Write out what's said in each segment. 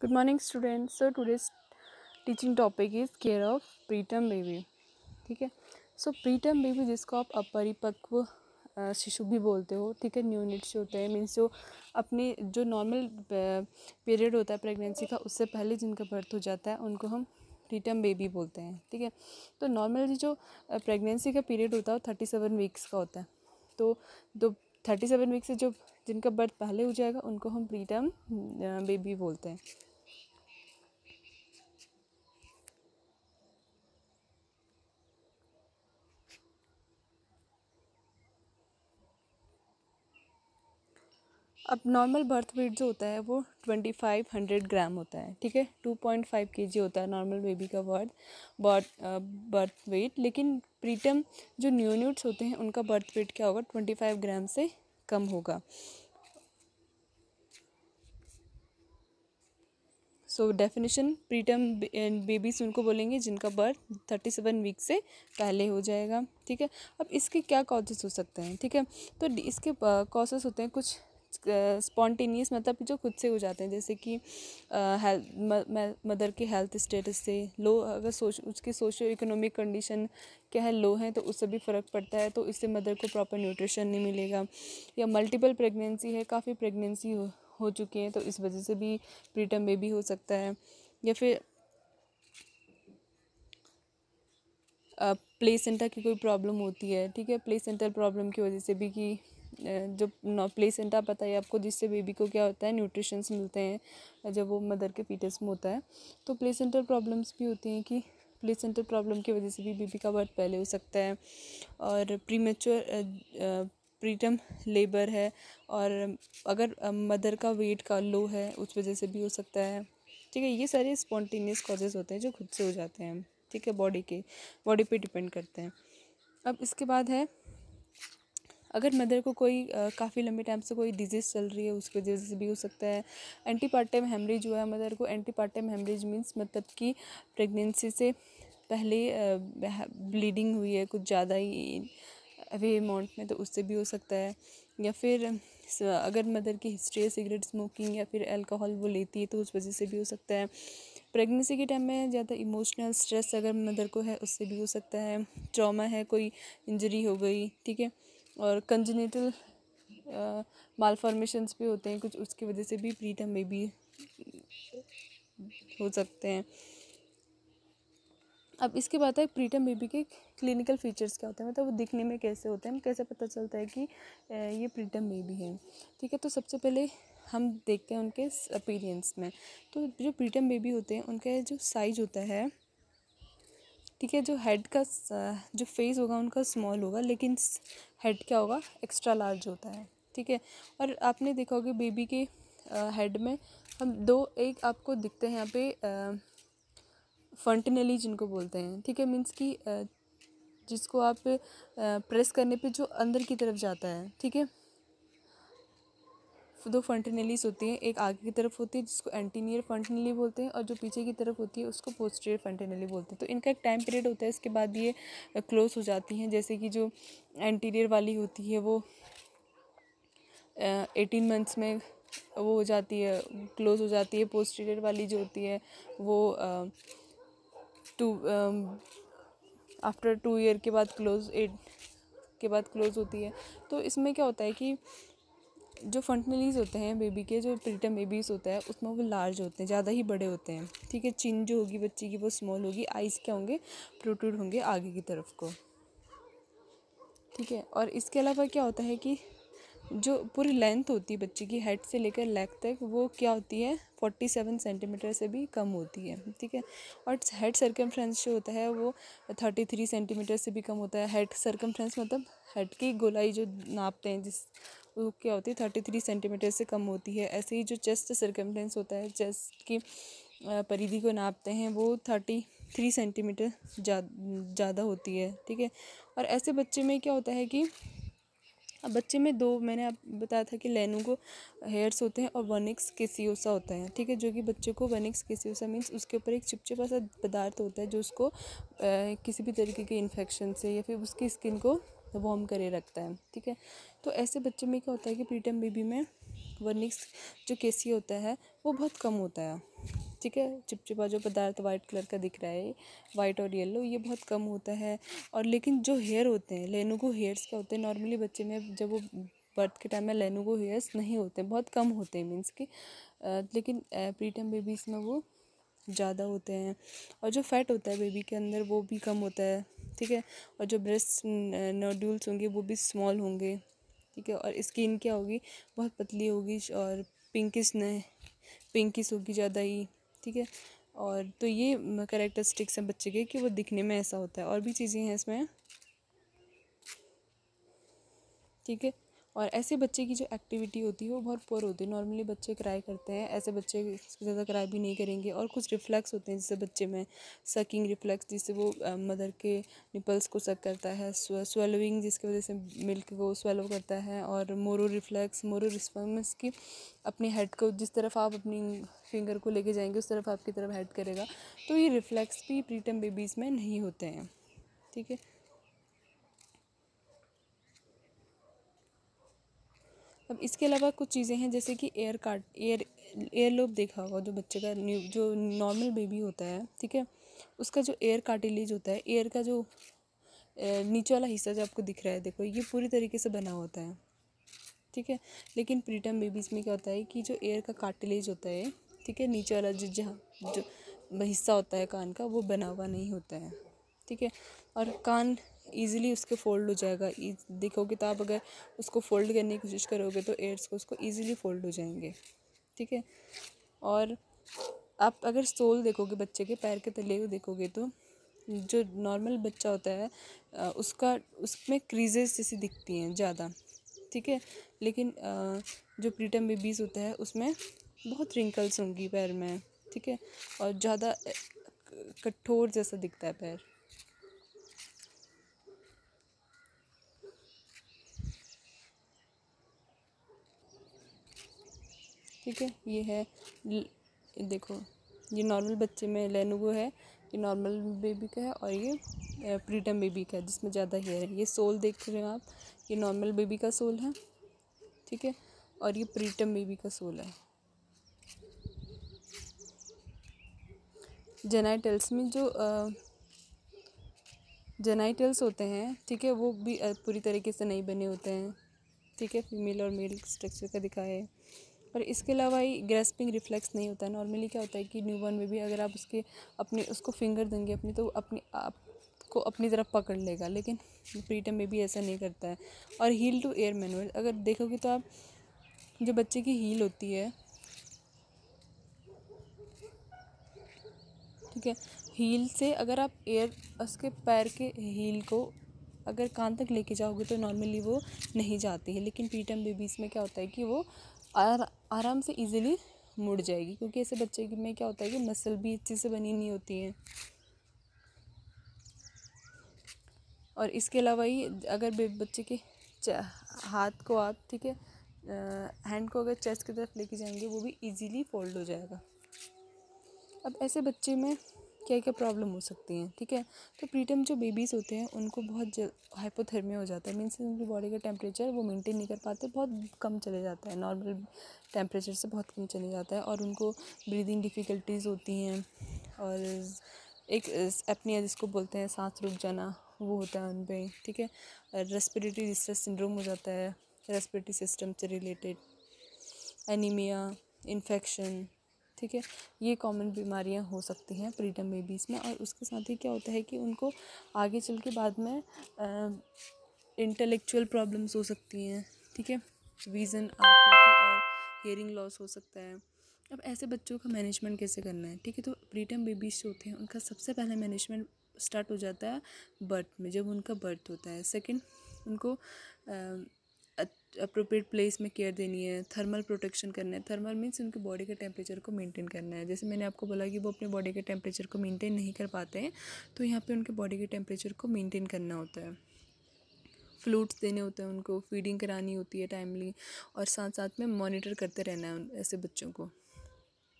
good morning students so today's teaching topic is care of preterm baby ठीक है सो preterm baby जिसको आप अपरिपक्व शिशु भी बोलते हो ठीक है न्यूनिट्स होते हैं मीन्स जो अपने जो नॉर्मल पीरियड होता है प्रेगनेंसी का उससे पहले जिनका बर्थ हो जाता है उनको हम प्रीटम बेबी बोलते हैं ठीक है तो नॉर्मली जो प्रेगनेंसी का पीरियड होता है वो थर्टी सेवन वीक्स का होता है तो दो थर्टी सेवन वीक्स से जो जिनका बर्थ पहले हो जाएगा उनको हम प्रीटम बेबी बोलते हैं अब नॉर्मल बर्थ वेट जो होता है वो ट्वेंटी फाइव हंड्रेड ग्राम होता है ठीक है टू पॉइंट फाइव के जी होता है नॉर्मल बेबी का बर्थ बर्थ बर्थ वेट लेकिन प्रीटम जो न्यूनिट्स होते हैं उनका बर्थ वेट क्या होगा ट्वेंटी फाइव ग्राम से कम होगा सो डेफिनेशन प्रीटम बेबीज उनको बोलेंगे जिनका बर्थ थर्टी सेवन वीक से पहले हो जाएगा ठीक है अब इसके क्या कॉजेज हो सकते हैं ठीक है तो इसके कॉजेज होते हैं कुछ स्पॉन्टेनियस मतलब जो खुद से हो जाते हैं जैसे कि हेल्थ मदर के हेल्थ स्टेटस से लो अगर सोच उसकी सोशो इकोनॉमिक कंडीशन क्या है लो है तो उससे भी फ़र्क पड़ता है तो इससे मदर को प्रॉपर न्यूट्रिशन नहीं मिलेगा या मल्टीपल प्रेगनेंसी है काफ़ी प्रेगनेंसी हो, हो चुकी हैं तो इस वजह से भी प्रीटम बेबी हो सकता है या फिर प्लेसेंटा की कोई प्रॉब्लम होती है ठीक है प्लेसेंटल प्रॉब्लम की वजह से भी कि जो प्लेसेंटा पता है आपको जिससे बेबी को क्या होता है न्यूट्रिशंस मिलते हैं जब वो मदर के पीटस में होता है तो प्लेसेंटल प्रॉब्लम्स भी होती हैं कि प्लेसेंटल प्रॉब्लम की वजह से भी बेबी का बर्थ पहले हो सकता है और प्रीमेच्योर प्रीटम लेबर है और अगर मदर का वेट का लो है उस वजह से भी हो सकता है ठीक है ये सारे स्पॉन्टेनियस कॉजेज़ होते हैं जो खुद से हो जाते हैं ठीक है बॉडी के बॉडी पे डिपेंड करते हैं अब इसके बाद है अगर मदर को कोई काफ़ी लंबे टाइम से कोई डिजीज़ चल रही है उसकी वजह से भी हो सकता है एंटीपार्टम हेमरेज हुआ है मदर को एंटीपार्टम हेमरेज मीन्स मतलब कि प्रेगनेंसी से पहले ब्लीडिंग हुई है कुछ ज़्यादा ही अवे अमाउंट में तो उससे भी हो सकता है या फिर अगर मदर की हिस्ट्री है सिगरेट स्मोकिंग या फिर अल्कोहल वो लेती है तो उस वजह से भी हो सकता है प्रेगनेंसी के टाइम में ज़्यादा इमोशनल स्ट्रेस अगर मदर को है उससे भी हो सकता है ट्रॉमा है कोई इंजरी हो गई ठीक है और कंजनेटल माल फॉर्मेशंस भी होते हैं कुछ उसकी वजह से भी प्रीटम बेबी हो सकते हैं अब इसके बाद है प्रीटम बेबी के क्लिनिकल फीचर्स क्या होते हैं मतलब वो दिखने में कैसे होते हैं कैसे पता चलता है कि uh, ये प्रीटम बेबी है ठीक है तो सबसे पहले हम देखते हैं उनके अपीरियंस में तो जो प्रीटम बेबी होते हैं उनका जो साइज होता है ठीक है जो हेड का जो फेस होगा उनका स्मॉल होगा लेकिन हेड क्या होगा एक्स्ट्रा लार्ज होता है ठीक है और आपने देखा होगा बेबी के हेड में हम दो एक आपको दिखते हैं यहाँ पे फंटनली जिनको बोलते हैं ठीक है मीन्स कि जिसको आप प्रेस करने पे जो अंदर की तरफ जाता है ठीक है दो फंटिनेलिस होती है एक आगे की तरफ होती है जिसको एंटीनियर फंटनेली बोलते हैं और जो पीछे की तरफ होती है उसको पोस्टीरियर फंटनेली बोलते हैं तो इनका एक टाइम पीरियड होता है इसके बाद ये क्लोज हो जाती हैं जैसे कि जो एंटीरियर वाली होती है वो एटीन मंथ्स में वो हो जाती है क्लोज हो जाती है पोस्टीरियर वाली जो होती है वो टू आफ्टर टू ईयर के बाद क्लोज एट के बाद क्लोज होती है तो इसमें क्या होता है कि जो फंटनलीज होते हैं बेबी के जो प्रीटम बेबीज़ होता है उसमें वो लार्ज होते हैं ज़्यादा ही बड़े होते हैं ठीक है चिन जो होगी बच्चे की वो स्मॉल होगी आइज़ क्या होंगे प्रोटूड होंगे आगे की तरफ को ठीक है और इसके अलावा क्या होता है कि जो पूरी लेंथ होती है बच्चे की हेड से लेकर लेग तक वो क्या होती है फोर्टी सेवन सेंटीमीटर से भी कम होती है ठीक है और हेड सर्कम जो होता है वो थर्टी थ्री सेंटीमीटर से भी कम होता है हेड सर्कम मतलब हेड की गोलाई जो नापते हैं जिस क्या होती है थर्टी थ्री सेंटीमीटर से कम होती है ऐसे ही जो चेस्ट सर्कमडेंस होता है चेस्ट की परिधि को नापते हैं वो थर्टी थ्री सेंटीमीटर ज़्यादा होती है ठीक है और ऐसे बच्चे में क्या होता है कि अब बच्चे में दो मैंने आप बताया था कि लेनू को हेयर्स होते हैं और वनिक्स केसियोसा होता है ठीक है जो कि बच्चे को वनिक्स केसियोसा मीन्स उसके ऊपर एक चिपचिपा सा पदार्थ होता है जो उसको आ, किसी भी तरीके के इन्फेक्शन से या फिर उसकी स्किन को वॉर्म करे रखता है ठीक है तो ऐसे बच्चे में क्या होता है कि प्रीटम बेबी में वर्निक्स जो केसी होता है वो बहुत कम होता है ठीक है चिपचिपा जो पदार्थ वाइट कलर का दिख रहा है वाइट और येलो ये बहुत कम होता है और लेकिन जो हेयर होते हैं लेनोगो हेयर्स क्या होते हैं नॉर्मली बच्चे में जब वो बर्थ के टाइम में लेनोगो हेयर्स नहीं होते बहुत कम होते हैं मीन्स कि लेकिन प्रीटम बेबीज़ में वो ज़्यादा होते हैं और जो फैट होता है बेबी के अंदर वो भी कम होता है ठीक है और जो ब्रेस्ट नोड्यूल्स होंगे वो भी स्मॉल होंगे ठीक है और स्किन क्या होगी बहुत पतली होगी और पिंकिस न पिंकिस होगी ज़्यादा ही ठीक है और तो ये करेक्टरिस्टिक्स हैं बच्चे के कि वो दिखने में ऐसा होता है और भी चीज़ें हैं इसमें ठीक है और ऐसे बच्चे की जो एक्टिविटी होती है वो बहुत पुअर होती है नॉर्मली बच्चे क्राई करते हैं ऐसे बच्चे ज़्यादा क्राई भी नहीं करेंगे और कुछ रिफ्लेक्स होते हैं जिससे बच्चे में सकिंग रिफ्लेक्स जिससे वो मदर के निपल्स को सक करता है स्वेलोइंग जिसकी वजह से मिल्क को स्वेलो करता है और मोरो रिफ्लेक्स मोरो रिस्पॉन्स की अपने हेड को जिस तरफ आप अपनी फिंगर को लेके जाएंगे उस तरफ आपकी तरफ हेड करेगा तो ये रिफ्लेक्स भी प्रीटम बेबीज़ में नहीं होते हैं ठीक है अब इसके अलावा कुछ चीज़ें हैं जैसे कि एयर काट एयर एयर लोब देखा होगा जो बच्चे का न्यू जो नॉर्मल बेबी होता है ठीक है उसका जो एयर कार्टिलेज होता है एयर का जो नीचे वाला हिस्सा जो आपको दिख रहा है देखो ये पूरी तरीके से बना होता है ठीक है लेकिन प्रीटम बेबीज़ में क्या होता है कि जो एयर का कार्टिलेज होता है ठीक है नीचे वाला जो जहाँ जो हिस्सा होता है कान का वो बना हुआ नहीं होता है ठीक है और कान ईज़िली उसके फ़ोल्ड हो जाएगा देखोगे तो आप अगर उसको फ़ोल्ड करने की कोशिश करोगे तो एयर्स को उसको ईज़िली फ़ोल्ड हो जाएंगे ठीक है और आप अगर सोल देखोगे बच्चे के पैर के तले को देखोगे तो जो नॉर्मल बच्चा होता है उसका उसमें क्रीजेस जैसी दिखती हैं ज़्यादा ठीक है लेकिन जो प्रीटम बेबीज़ होता है उसमें बहुत रिंकल्स होंगी पैर में ठीक है और ज़्यादा कठोर जैसा दिखता है पैर ठीक है ये है देखो ये नॉर्मल बच्चे में लेनोवो है ये नॉर्मल बेबी का है और ये प्रीटम बेबी का है जिसमें ज़्यादा हेयर है ये सोल देख रहे हो आप ये नॉर्मल बेबी का सोल है ठीक है और ये प्रीटम बेबी का सोल है जेनाइटल्स में जो जेनाइटल्स होते हैं ठीक है वो भी पूरी तरीके से नहीं बने होते हैं ठीक है फीमेल और मेल स्ट्रक्चर का दिखाया है पर इसके अलावा ही ग्रेस्पिंग रिफ्लेक्स नहीं होता है नॉर्मली क्या होता है कि न्यू बॉर्न बेबी अगर आप उसके अपने उसको फिंगर देंगे अपनी तो अपनी आपको अपनी तरफ पकड़ लेगा लेकिन प्रीटम बेबी ऐसा नहीं करता है और हील टू एयर मैनुअल अगर देखोगे तो आप जो बच्चे की हील होती है ठीक है हील से अगर आप एयर उसके पैर के हील को अगर कान तक लेके जाओगे तो नॉर्मली वो नहीं जाती है लेकिन पीटम बेबीज़ में क्या होता है कि वो आराम से इजीली मुड़ जाएगी क्योंकि ऐसे बच्चे में क्या होता है कि मसल भी अच्छे से बनी नहीं होती है और इसके अलावा ही अगर बच्चे के हाथ को आप ठीक है हैंड को अगर चेस्ट की तरफ लेके जाएंगे वो भी इजीली फोल्ड हो जाएगा अब ऐसे बच्चे में क्या क्या प्रॉब्लम हो सकती हैं ठीक है तो प्रीटम जो बेबीज़ होते हैं उनको बहुत जल हाइपोथर्मिया हो जाता है मीन्स उनकी बॉडी का टेम्परेचर वो मेंटेन नहीं कर पाते बहुत कम चले जाता है नॉर्मल टेम्परेचर से बहुत कम चले जाता है और उनको ब्रीदिंग डिफ़िकल्टीज़ होती हैं और एक अपनिया जिसको बोलते हैं सांस रुक जाना वो होता है उन पर ठीक है रेस्पिरेटरी डिस्ट्रेस सिंड्रोम हो जाता है रेस्पिरेटरी सिस्टम से रिलेटेड एनीमिया इन्फेक्शन ठीक है ये कॉमन बीमारियां हो सकती हैं प्रीडम बेबीज़ में और उसके साथ ही क्या होता है कि उनको आगे चल के बाद में इंटेलेक्चुअल प्रॉब्लम्स हो सकती हैं ठीक है विज़न और हेयरिंग लॉस हो सकता है अब ऐसे बच्चों का मैनेजमेंट कैसे करना है ठीक है तो प्रीटम बेबीज जो होते हैं उनका सबसे पहला मैनेजमेंट स्टार्ट हो जाता है बर्थ में जब उनका बर्थ होता है सेकंड उनको अप्रोप्रिएट प्लेस में केयर देनी है थर्मल प्रोटेक्शन करना है थर्मल मीन्स उनके बॉडी के टेम्परेचर को मेंटेन करना है जैसे मैंने आपको बोला कि वो अपने बॉडी के टेम्परेचर को मेंटेन नहीं कर पाते हैं तो यहाँ पे उनके बॉडी के टेम्परेचर को मेंटेन करना होता है फ्लूट्स देने होते हैं उनको फीडिंग करानी होती है टाइमली और साथ साथ में मॉनिटर करते रहना है ऐसे बच्चों को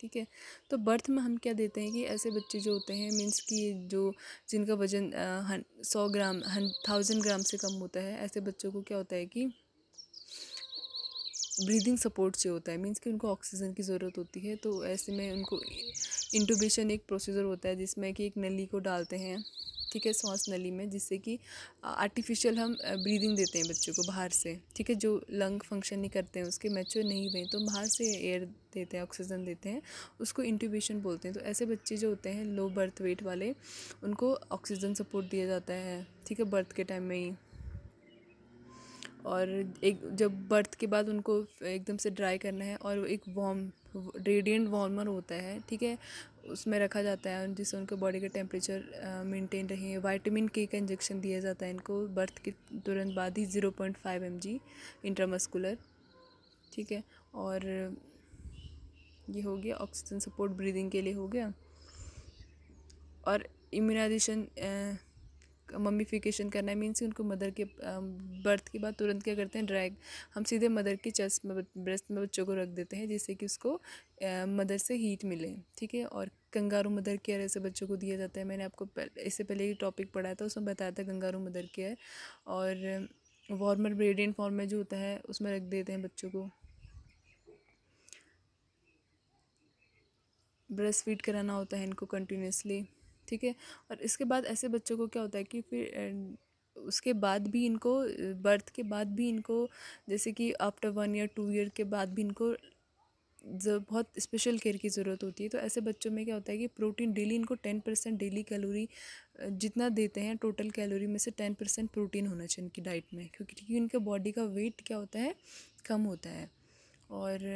ठीक है तो बर्थ में हम क्या देते हैं कि ऐसे बच्चे जो होते हैं मीन्स कि जो जिनका वज़न सौ ग्राम थाउजेंड ग्राम से कम होता है ऐसे बच्चों को क्या होता है कि ब्रीदिंग सपोर्ट से होता है मीन्स कि उनको ऑक्सीजन की ज़रूरत होती है तो ऐसे में उनको इंटूबेशन एक प्रोसीजर होता है जिसमें कि एक नली को डालते हैं ठीक है सांस नली में जिससे कि आर्टिफिशियल हम ब्रीदिंग देते हैं बच्चों को बाहर से ठीक है जो लंग फंक्शन नहीं करते हैं उसके मैच्योर नहीं हुए तो बाहर से एयर देते हैं ऑक्सीजन देते हैं उसको इंट्यूबेशन बोलते हैं तो ऐसे बच्चे जो होते हैं लो बर्थ वेट वाले उनको ऑक्सीजन सपोर्ट दिया जाता है ठीक है बर्थ के टाइम में ही और एक जब बर्थ के बाद उनको एकदम से ड्राई करना है और एक वार्म रेडिएंट वार्मर होता है ठीक है उसमें रखा जाता है जिससे उनके बॉडी का टेम्परेचर मेंटेन रहे वाइटामिन के का इंजेक्शन दिया जाता है इनको बर्थ के तुरंत बाद ही zero point five M G intramuscular ठीक है और ये हो गया ऑक्सीजन सपोर्ट ब्रीदिंग के लिए हो गया और इम्यूनाइजेशन मम्मीफिकेशन करना है मीन्स उनको मदर के बर्थ um, के बाद तुरंत क्या करते हैं ड्रैग हम सीधे मदर के चेस्ट में ब्रेस्ट में बच्चों को रख देते हैं जिससे कि उसको मदर uh, से हीट मिले ठीक है और कंगारू मदर केयर ऐसे बच्चों को दिया जाता है मैंने आपको इससे पहले ही टॉपिक पढ़ाया था उसमें बताया था कंगारू मदर केयर और वार्मर ब्रेडियन फॉर्म में जो होता है उसमें रख देते हैं बच्चों को ब्रेस्ट फीड कराना होता है इनको कंटिन्यूसली ठीक है और इसके बाद ऐसे बच्चों को क्या होता है कि फिर उसके बाद भी इनको बर्थ के बाद भी इनको जैसे कि after one year two year के बाद भी इनको बहुत स्पेशल केयर की ज़रूरत होती है तो ऐसे बच्चों में क्या होता है कि प्रोटीन डेली इनको टेन परसेंट डेली कैलोरी जितना देते हैं टोटल कैलोरी में से टेन परसेंट प्रोटीन होना चाहिए इनकी डाइट में क्योंकि इनके बॉडी का वेट क्या होता है कम होता है और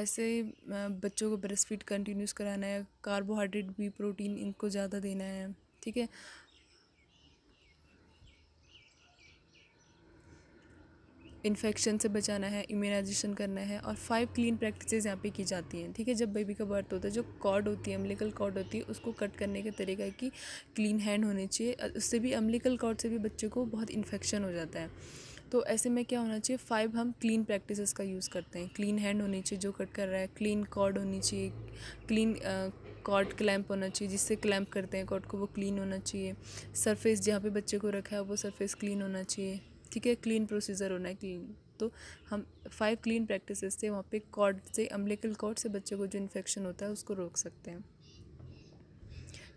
ऐसे बच्चों को ब्रेस्ट फीड कंटिन्यूस कराना है कार्बोहाइड्रेट भी प्रोटीन इनको ज़्यादा देना है ठीक है इन्फेक्शन से बचाना है इम्यूनाइजेशन करना है और फाइव क्लीन प्रैक्टिसेस यहाँ पे की जाती हैं ठीक है जब बेबी का बर्थ होता है जो कॉर्ड होती है अम्लिकल कॉर्ड होती है उसको कट करने के तरीका है कि क्लीन हैंड होने चाहिए उससे भी अम्लिकल कॉर्ड से भी बच्चे को बहुत इन्फेक्शन हो जाता है तो ऐसे में क्या होना चाहिए फाइव हम क्लीन प्रैक्टिसेस का यूज़ करते हैं क्लीन हैंड होनी चाहिए जो कट कर रहा है क्लीन कॉर्ड होनी चाहिए क्लीन कॉर्ड क्लैम्प होना चाहिए जिससे क्लैम्प करते हैं कॉर्ड को वो क्लीन होना चाहिए सरफेस जहाँ पे बच्चे को रखा है वो सरफेस क्लीन होना चाहिए ठीक है क्लीन प्रोसीजर होना है क्लीन तो हम फाइव क्लीन प्रैक्टिसेस से वहाँ पे कॉर्ड से अम्बलिकल कॉर्ड से बच्चे को जो इन्फेक्शन होता है उसको रोक सकते हैं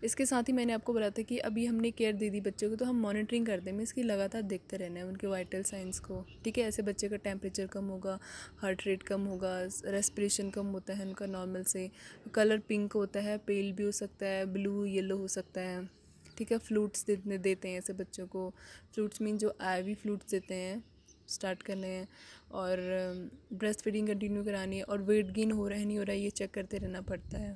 इसके साथ ही मैंने आपको बताया था कि अभी हमने केयर दे दी बच्चों को तो हम मॉनिटरिंग करते हैं इसकी लगातार देखते रहना है उनके वाइटल साइंस को ठीक है ऐसे बच्चे का टेम्परेचर कम होगा हार्ट रेट कम होगा रेस्परेशन कम होता है उनका नॉर्मल से कलर पिंक होता है पेल भी हो सकता है ब्लू येलो हो सकता है ठीक है फ्लूट्स देते देते हैं ऐसे बच्चों को फ्लूट्स मीन जो आईवी फ्लूट्स देते हैं स्टार्ट करने हैं और ब्रेस्ट फीडिंग कंटिन्यू करानी है और वेट गेन हो रहा है नहीं हो रहा है ये चेक करते रहना पड़ता है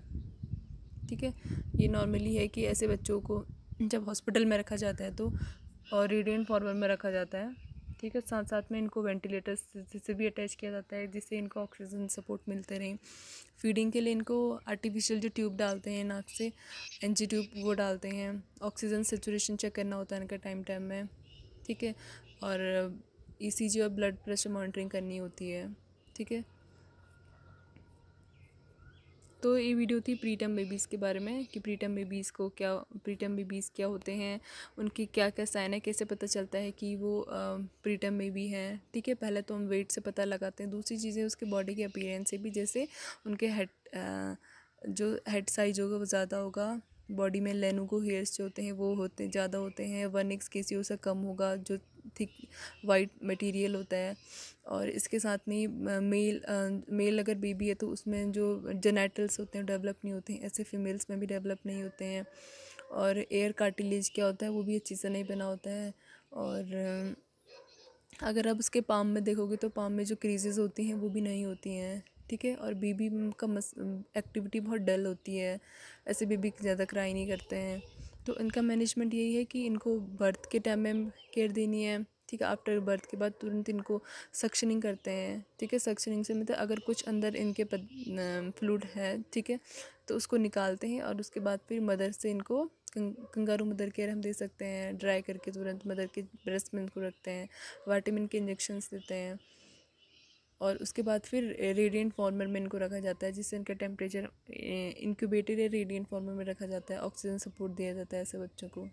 ठीक है ये नॉर्मली है कि ऐसे बच्चों को जब हॉस्पिटल में रखा जाता है तो और रेडियंट फॉर्मर में रखा जाता है ठीक है साथ साथ में इनको वेंटिलेटर से भी अटैच किया जाता है जिससे इनको ऑक्सीजन सपोर्ट मिलते रहें फीडिंग के लिए इनको आर्टिफिशियल जो ट्यूब डालते हैं नाक से एन जी ट्यूब वो डालते हैं ऑक्सीजन सेचुरेशन चेक करना होता है इनका टाइम टाइम में ठीक है और ई सी जी और ब्लड प्रेशर मॉनिटरिंग करनी होती है ठीक है तो ये वीडियो थी प्रीटम बेबीज़ के बारे में कि प्रीटम बेबीज़ को क्या प्रीटम बेबीज़ क्या होते हैं उनकी क्या क्या साइन है कैसे पता चलता है कि वो प्रीटम बेबी हैं ठीक है पहले तो हम वेट से पता लगाते हैं दूसरी चीज़ें उसके बॉडी के अपीरेंस से भी जैसे उनके हेड जो हेड साइज होगा वो ज़्यादा होगा बॉडी में लेनोगो हेयर्स जो होते हैं वो होते ज़्यादा होते हैं वन एक्स केसी उसका कम होगा जो थिक वाइट मटेरियल होता है और इसके साथ में मेल मेल अगर बेबी है तो उसमें जो जेनेटल्स होते हैं डेवलप नहीं होते हैं ऐसे फीमेल्स में भी डेवलप नहीं होते हैं और एयर कार्टिलेज क्या होता है वो भी अच्छी से नहीं बना होता है और अगर आप उसके पाम में देखोगे तो पाम में जो क्रीजेज़ होती हैं वो भी नहीं होती हैं ठीक है और बेबी का मस एक्टिविटी बहुत डल होती है ऐसे बेबी ज़्यादा क्राई नहीं करते हैं तो इनका मैनेजमेंट यही है कि इनको बर्थ के टाइम में केयर देनी है ठीक है आफ्टर बर्थ के बाद तुरंत इनको सक्शनिंग करते हैं ठीक है सक्शनिंग से मतलब अगर कुछ अंदर इनके फ्लूड है ठीक है तो उसको निकालते हैं और उसके बाद फिर मदर से इनको कंगारू मदर केयर हम दे सकते हैं ड्राई करके तुरंत मदर के ब्रेस्ट में इनको रखते हैं वाइटामिन के इंजेक्शंस देते हैं और उसके बाद फिर रेडियंट फॉर्मर में इनको रखा जाता है जिससे इनका टेम्परेचर इंक्यूबेटेड या रेडियंट फॉर्मर में रखा जाता है ऑक्सीजन सपोर्ट दिया जाता है ऐसे बच्चों को